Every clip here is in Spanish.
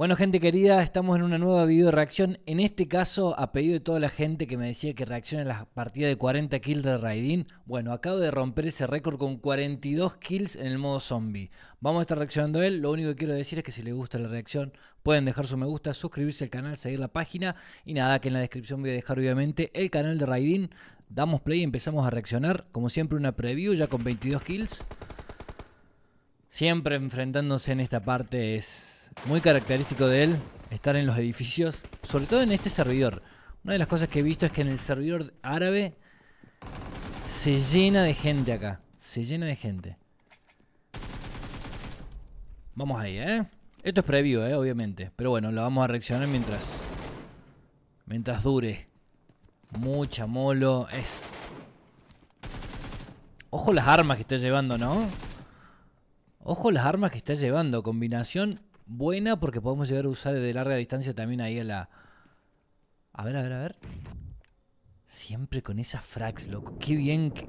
Bueno, gente querida, estamos en una nueva video de reacción. En este caso, a pedido de toda la gente que me decía que reacciona a la partida de 40 kills de Raidin, bueno, acabo de romper ese récord con 42 kills en el modo zombie. Vamos a estar reaccionando a él. Lo único que quiero decir es que si les gusta la reacción, pueden dejar su me gusta, suscribirse al canal, seguir la página. Y nada, que en la descripción voy a dejar obviamente el canal de Raidin. Damos play y empezamos a reaccionar. Como siempre, una preview ya con 22 kills. Siempre enfrentándose en esta parte es muy característico de él estar en los edificios, sobre todo en este servidor. Una de las cosas que he visto es que en el servidor árabe se llena de gente acá. Se llena de gente. Vamos ahí, ¿eh? Esto es previo, ¿eh? Obviamente. Pero bueno, lo vamos a reaccionar mientras... Mientras dure. Mucha molo. Es... Ojo las armas que está llevando, ¿no? Ojo las armas que está llevando. Combinación buena porque podemos llegar a usar de larga distancia también ahí a la. A ver, a ver, a ver. Siempre con esa frags, loco. Qué bien que...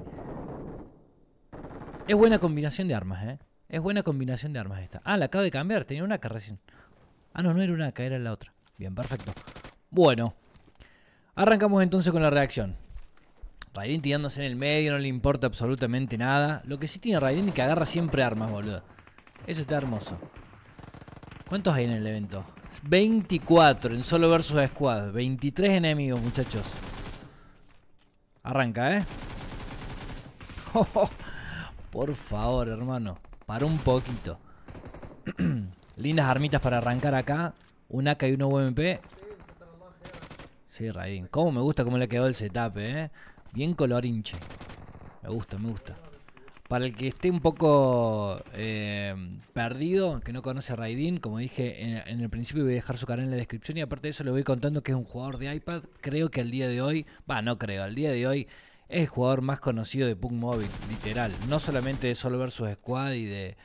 Es buena combinación de armas, eh. Es buena combinación de armas esta. Ah, la acabo de cambiar. Tenía una AK recién. Ah, no, no era una AK, era la otra. Bien, perfecto. Bueno. Arrancamos entonces con la reacción. Raiden tirándose en el medio, no le importa absolutamente nada. Lo que sí tiene Raiden es que agarra siempre armas, boludo. Eso está hermoso. ¿Cuántos hay en el evento? 24 en solo versus squad. 23 enemigos, muchachos. Arranca, ¿eh? Por favor, hermano. Para un poquito. Lindas armitas para arrancar acá. Un AK y un UMP. Sí, Raiden. Cómo me gusta cómo le quedó el setup, ¿eh? Bien colorinche. Me gusta, me gusta. Para el que esté un poco eh, perdido, que no conoce a Raidin, como dije en, el principio, voy a dejar su canal en la descripción y aparte de eso le voy contando que es un jugador de iPad. Creo que al día de hoy, va, no creo, al día de hoy es el jugador más conocido de Punk Mobile, literal. No solamente de Solo vs Squad y de,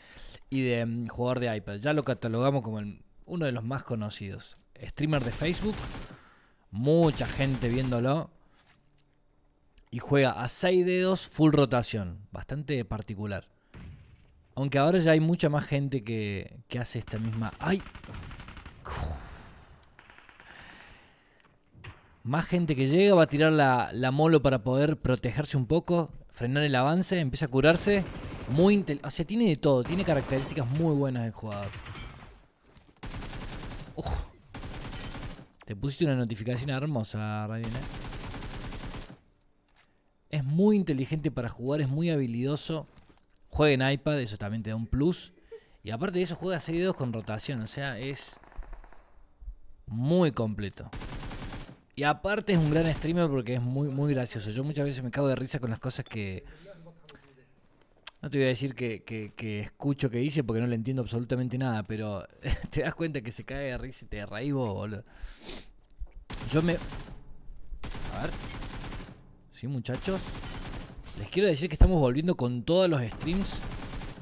y de mm, jugador de iPad. Ya lo catalogamos como uno de los más conocidos. Streamer de Facebook, mucha gente viéndolo y juega a 6 dedos full rotación. Bastante particular. Aunque ahora ya hay mucha más gente que, hace esta misma... ¡Ay! Más gente que llega, va a tirar la, la molo para poder protegerse un poco, frenar el avance, empieza a curarse. Muy inteligente. O sea, tiene de todo, tiene características muy buenas el jugador. Te pusiste una notificación hermosa, Raiden, ¿eh? muy inteligente para jugar, es muy habilidoso. Juega en iPad, eso también te da un plus. Y aparte de eso, juega seguidos con rotación, o sea, es muy completo. Y aparte es un gran streamer porque es muy, muy gracioso. Yo muchas veces me cago de risa con las cosas que... No te voy a decir que, escucho que dice porque no le entiendo absolutamente nada, pero te das cuenta que se cae de risa y te reís boludo. Yo me... A ver. Sí, muchachos. Les quiero decir que estamos volviendo con todos los streams.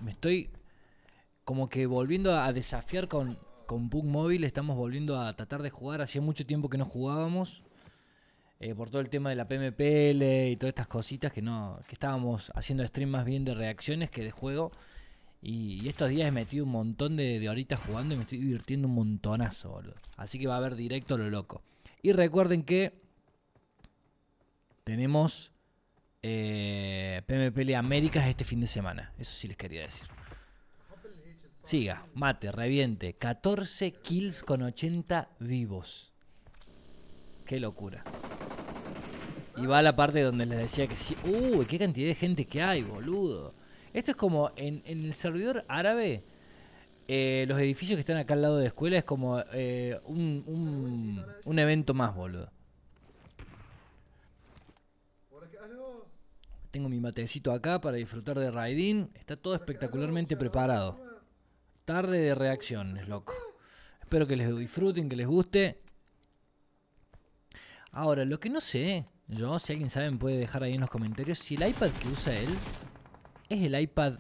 Me estoy como que volviendo a desafiar con, con Móvil. Estamos volviendo a tratar de jugar. Hacía mucho tiempo que no jugábamos. Eh, por todo el tema de la PMPL y todas estas cositas que no que estábamos haciendo stream más bien de reacciones que de juego. Y, estos días he metido un montón de, de horitas jugando y me estoy divirtiendo un montonazo, boludo. Así que va a haber directo lo loco. Y recuerden que tenemos eh, PMPL Américas este fin de semana. Eso sí les quería decir. Siga, mate, reviente. 14 kills con 80 vivos. Qué locura. Y va a la parte donde les decía que sí. Uy, qué cantidad de gente que hay, boludo. Esto es como en, el servidor árabe. Eh, los edificios que están acá al lado de escuela es como eh, un, un evento más, boludo. Tengo mi matecito acá para disfrutar de Raidin. Está todo espectacularmente preparado. Tarde de reacciones, loco. Espero que les disfruten, que les guste. Ahora, lo que no sé, yo, si alguien sabe, me puede dejar ahí en los comentarios si el iPad que usa él es el iPad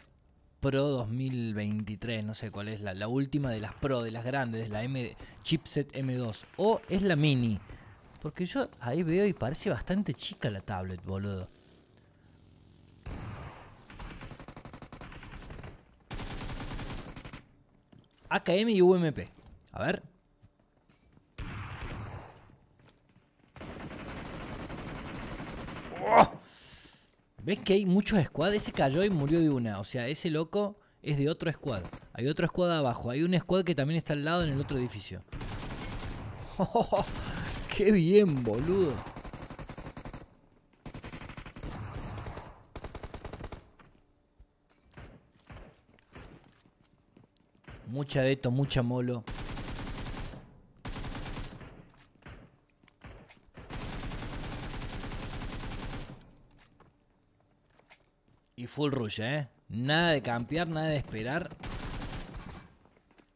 Pro 2023, no sé cuál es la, última de las Pro, de las grandes, de la M, chipset M2, o es la mini. Porque yo ahí veo y parece bastante chica la tablet, boludo. AKM y UMP. A ver. ¡Oh! ¿Ves que hay muchos squad? Ese cayó y murió de una. O sea, ese loco es de otro squad. Hay otro squad abajo. Hay un squad que también está al lado en el otro edificio. ¡Oh! ¡Qué bien, boludo! Mucha deto, mucha molo. Y full rush, ¿eh? Nada de campear, nada de esperar.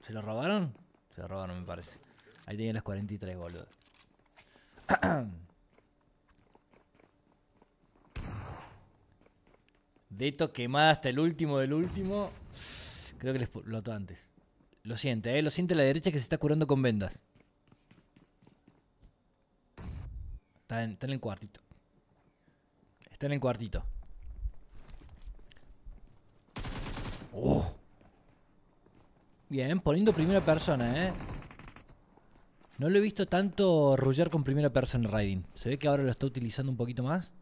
¿Se lo robaron? Se lo robaron, me parece. Ahí tenían las 43, boludo. Deto quemada hasta el último del último. Creo que les explotó antes. Lo siente, ¿eh? Lo siente la derecha que se está curando con vendas. Está en, en el cuartito. Está en el cuartito. Oh. Bien, poniendo primera persona, ¿eh? No lo he visto tanto rullar con primera persona en Se ve que ahora lo está utilizando un poquito más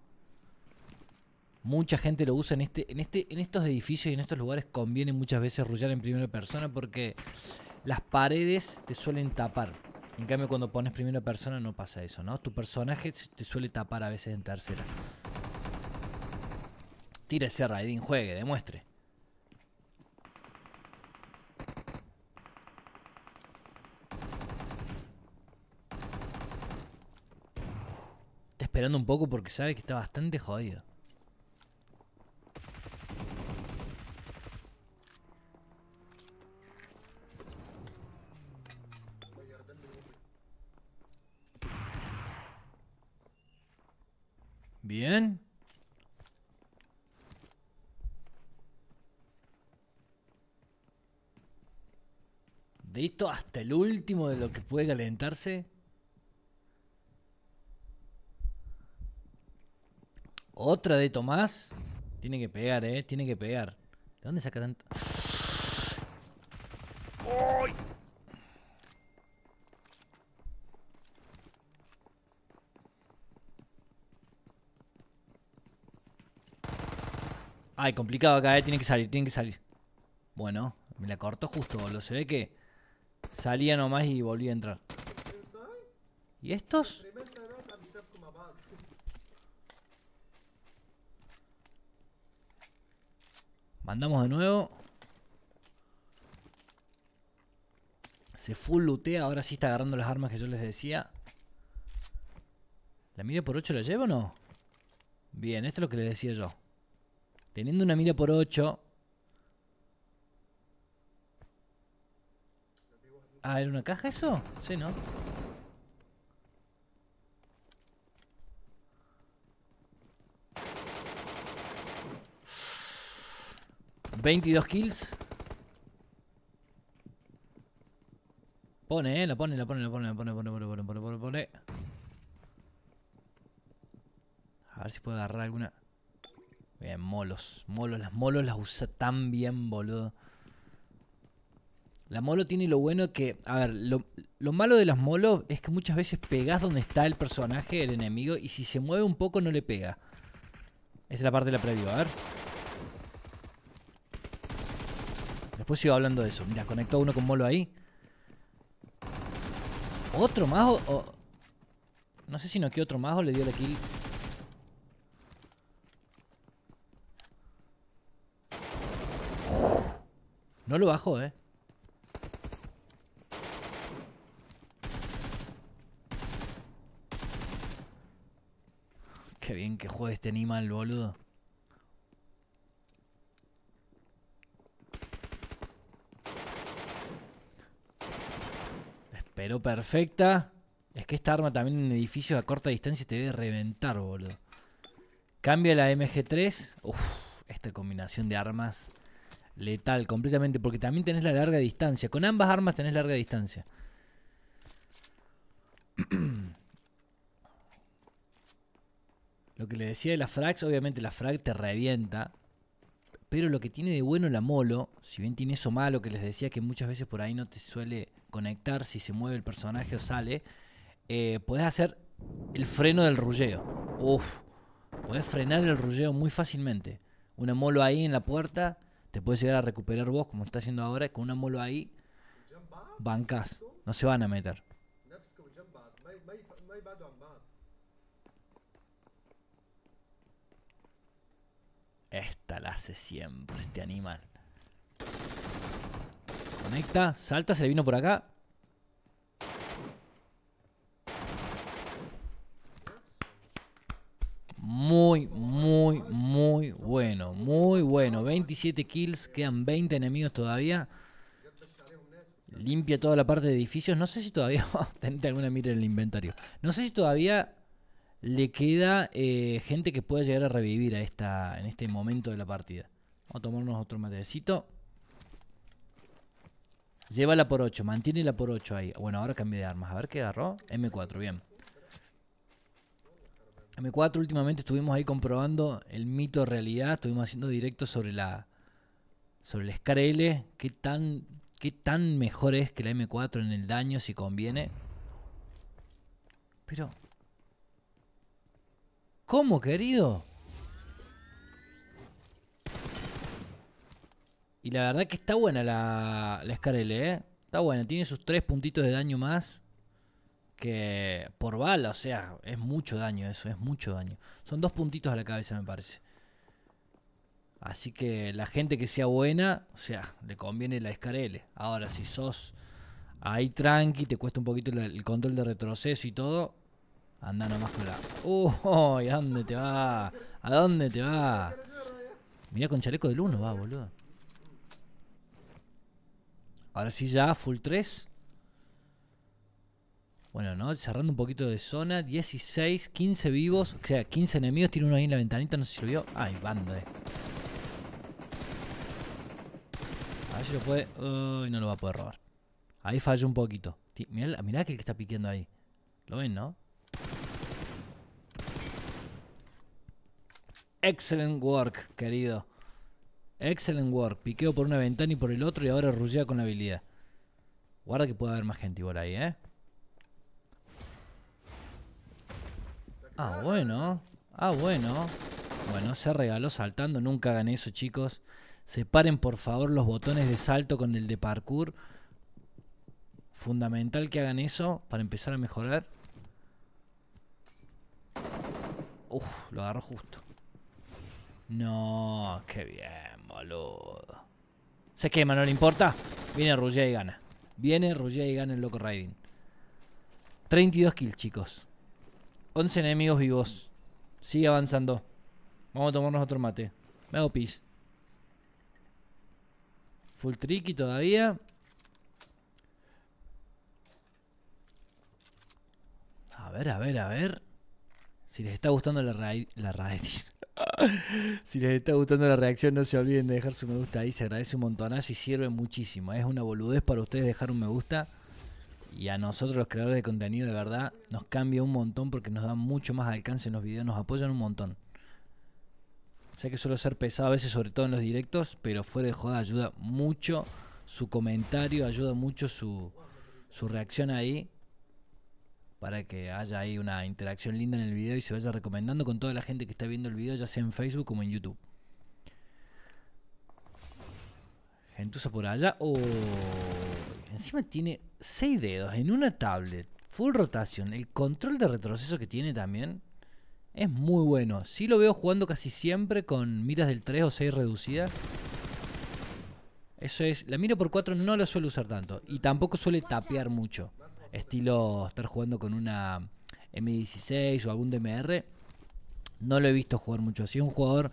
mucha gente lo usa en este, en este, en estos edificios y en estos lugares conviene muchas veces rullar en primera persona porque las paredes te suelen tapar. En cambio, cuando pones primera persona no pasa eso, ¿no? Tu personaje te suele tapar a veces en tercera. Tira ese raidín, juegue, demuestre. Está esperando un poco porque sabe que está bastante jodido. listo hasta el último de lo que puede calentarse. Otra de Tomás. Tiene que pegar, eh. Tiene que pegar. ¿De dónde saca tanto? ¡Ay! Ay, complicado acá, eh. Tiene que salir, tiene que salir. Bueno, me la cortó justo, boludo. Se ve que Salía nomás y volví a entrar. ¿Y estos? Mandamos de nuevo. Se full lootea, ahora sí está agarrando las armas que yo les decía. ¿La mira por 8 la llevo o no? Bien, esto es lo que les decía yo. Teniendo una mira por 8, Ah, ¿era una caja eso? Sí, ¿no? ¿22 kills? Pone, eh, lo pone, lo pone, lo pone, lo pone, pone, pone, pone, pone, pone, pone. A ver si puedo agarrar alguna. Bien, molos. Molos, las molos las usa tan bien, boludo. La molo tiene lo bueno que. A ver, lo, malo de las molos es que muchas veces pegas donde está el personaje, el enemigo, y si se mueve un poco no le pega. Esa es la parte de la preview, a ver. Después sigo hablando de eso. Mira, conectó uno con molo ahí. ¿Otro más No sé si no que otro más le dio la kill. No lo bajo, eh. Qué bien que juega este animal, boludo. espero perfecta. Es que esta arma también en edificios a corta distancia te debe reventar, boludo. Cambia la MG3. Uf, esta combinación de armas letal completamente. Porque también tenés la larga distancia. Con ambas armas tenés larga distancia. Lo que le decía de la frags, obviamente la frag te revienta. Pero lo que tiene de bueno la Molo, si bien tiene eso malo que les decía que muchas veces por ahí no te suele conectar si se mueve el personaje o sale, eh, podés hacer el freno del rulleo. Uf, podés frenar el rulleo muy fácilmente. Una Molo ahí en la puerta, te puedes llegar a recuperar vos como está haciendo ahora, con una Molo ahí, bancas, no se van a meter. Esta la hace siempre este animal. Conecta, salta, se le vino por acá. Muy, muy, muy bueno. Muy bueno. 27 kills, quedan 20 enemigos todavía. Limpia toda la parte de edificios. No sé si todavía... Tenete alguna mira en el inventario. No sé si todavía le queda eh, gente que pueda llegar a revivir a esta, en este momento de la partida. Vamos a tomarnos otro matecito. Llévala por 8, la por 8 ahí. Bueno, ahora cambié de armas. A ver qué agarró. M4, bien. M4 últimamente estuvimos ahí comprobando el mito realidad. Estuvimos haciendo directo sobre la sobre el scar Qué tan, qué tan mejor es que la M4 en el daño si conviene. Pero ¿Cómo, querido? Y la verdad que está buena la, la ¿eh? Está buena, tiene sus tres puntitos de daño más. Que por bala, o sea, es mucho daño eso, es mucho daño. Son dos puntitos a la cabeza, me parece. Así que la gente que sea buena, o sea, le conviene la escarele Ahora, si sos ahí tranqui, te cuesta un poquito el control de retroceso y todo, Anda nomás con la... ¡Uy! ¿A dónde te va? ¿A dónde te va? Mira con chaleco del 1 va, boludo. Ahora sí ya, full 3. Bueno, ¿no? Cerrando un poquito de zona. 16, 15 vivos. O sea, 15 enemigos. Tiene uno ahí en la ventanita, no sé si lo vio. Ay, bando, eh. A ver si lo puede... Uy, no lo va a poder robar. Ahí falló un poquito. Mira, mirá aquel que está piqueando ahí. Lo ven, ¿no? Excellent work, querido. Excellent work. Piqueo por una ventana y por el otro y ahora rullea con la habilidad. Guarda que puede haber más gente por ahí, ¿eh? Ah, bueno. Ah, bueno. Bueno, se regaló saltando. Nunca hagan eso, chicos. Separen, por favor, los botones de salto con el de parkour. Fundamental que hagan eso para empezar a mejorar. Uf, lo agarro justo. No, qué bien, boludo. Se quema, no le importa. Viene Ruggier y gana. Viene Ruggier y gana el loco Raiding. 32 kills, chicos. 11 enemigos vivos. Sigue avanzando. Vamos a tomarnos otro mate. Me hago pis. Full tricky todavía. A ver, a ver, a ver. Si les está gustando la raid... La raid... si les está gustando la reacción, no se olviden de dejar su me gusta ahí. Se agradece un montonazo y sirve muchísimo. Es una boludez para ustedes dejar un me gusta. Y a nosotros, los creadores de contenido, de verdad, nos cambia un montón porque nos da mucho más alcance en los videos. Nos apoyan un montón. Sé que suelo ser pesado a veces, sobre todo en los directos, pero fuera de joda ayuda mucho su comentario, ayuda mucho su, su reacción ahí para que haya ahí una interacción linda en el video y se vaya recomendando con toda la gente que está viendo el video, ya sea en Facebook como en YouTube. usa por allá. Oh, encima tiene seis dedos en una tablet. Full rotación. El control de retroceso que tiene también es muy bueno. Sí lo veo jugando casi siempre con miras del 3 o 6 reducidas. Eso es, la mira por 4 no la suele usar tanto y tampoco suele tapear mucho estilo estar jugando con una M16 o algún DMR. No lo he visto jugar mucho así. Un jugador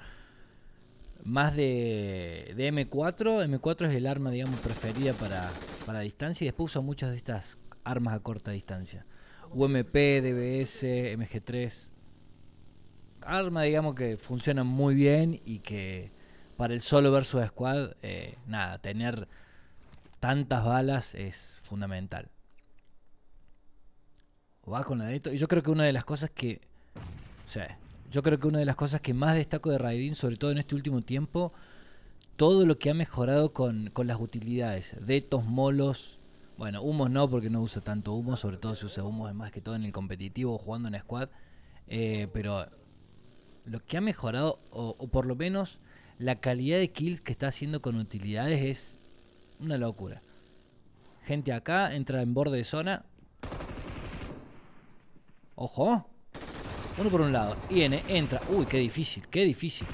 más de, M4. M4 es el arma, digamos, preferida para, distancia. Y después usa muchas de estas armas a corta distancia. UMP, DBS, MG3. armas digamos, que funcionan muy bien y que para el solo versus squad, eh, nada, tener tantas balas es fundamental va con la Y yo creo que una de las cosas que. O sea, yo creo que una de las cosas que más destaco de Raidin, sobre todo en este último tiempo, todo lo que ha mejorado con, las utilidades. Detos, molos. Bueno, humos no, porque no usa tanto humo, sobre todo si usa humo más que todo en el competitivo, jugando en squad. Eh, pero lo que ha mejorado, o, por lo menos la calidad de kills que está haciendo con utilidades es una locura. Gente acá entra en borde de zona, Ojo. Uno por un lado. Viene, entra. Uy, qué difícil, qué difícil.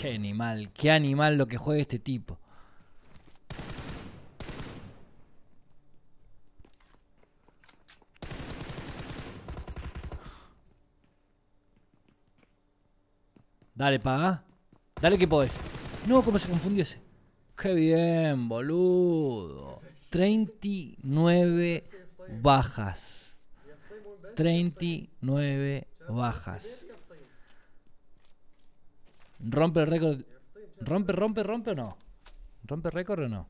Qué animal, qué animal lo que juega este tipo. Dale, paga. Dale que podés. No, cómo se confundió ese. Qué bien, boludo. 39 bajas. 39 bajas. Rompe el récord. ¿Rompe, rompe, rompe o no? ¿Rompe el récord o no?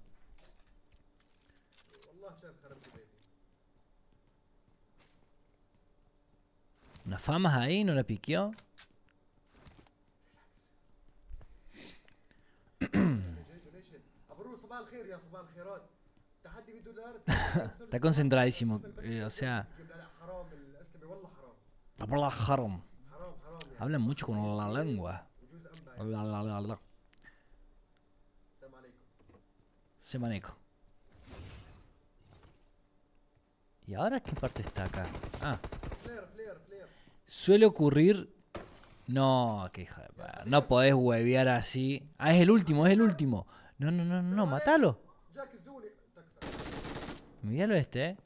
Una fama ahí? ¿No la piqueó? Está concentradísimo, eh, o sea. Hablan mucho con la lengua. Se ¿Y ahora qué parte está acá? Ah. Suele ocurrir no, que hija de No podés huevear así. Ah, es el último, es el último. No, no, no, no, matalo. Míralo este, eh.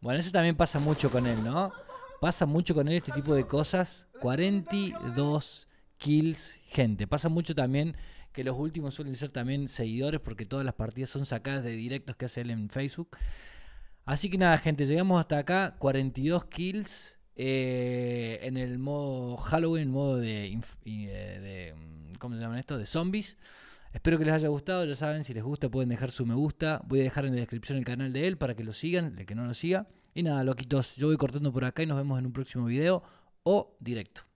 Bueno, eso también pasa mucho con él, ¿no? Pasa mucho con él este tipo de cosas. 42 kills, gente. Pasa mucho también que los últimos suelen ser también seguidores porque todas las partidas son sacadas de directos que hace él en Facebook. Así que nada, gente, llegamos hasta acá. 42 kills. Eh, en el modo Halloween, el modo de, de, mm, ¿Cómo se llaman esto? De zombies. Espero que les haya gustado, ya saben, si les gusta pueden dejar su me gusta. Voy a dejar en la descripción el canal de él para que lo sigan, el que no lo siga. Y nada, loquitos, yo voy cortando por acá y nos vemos en un próximo video o directo.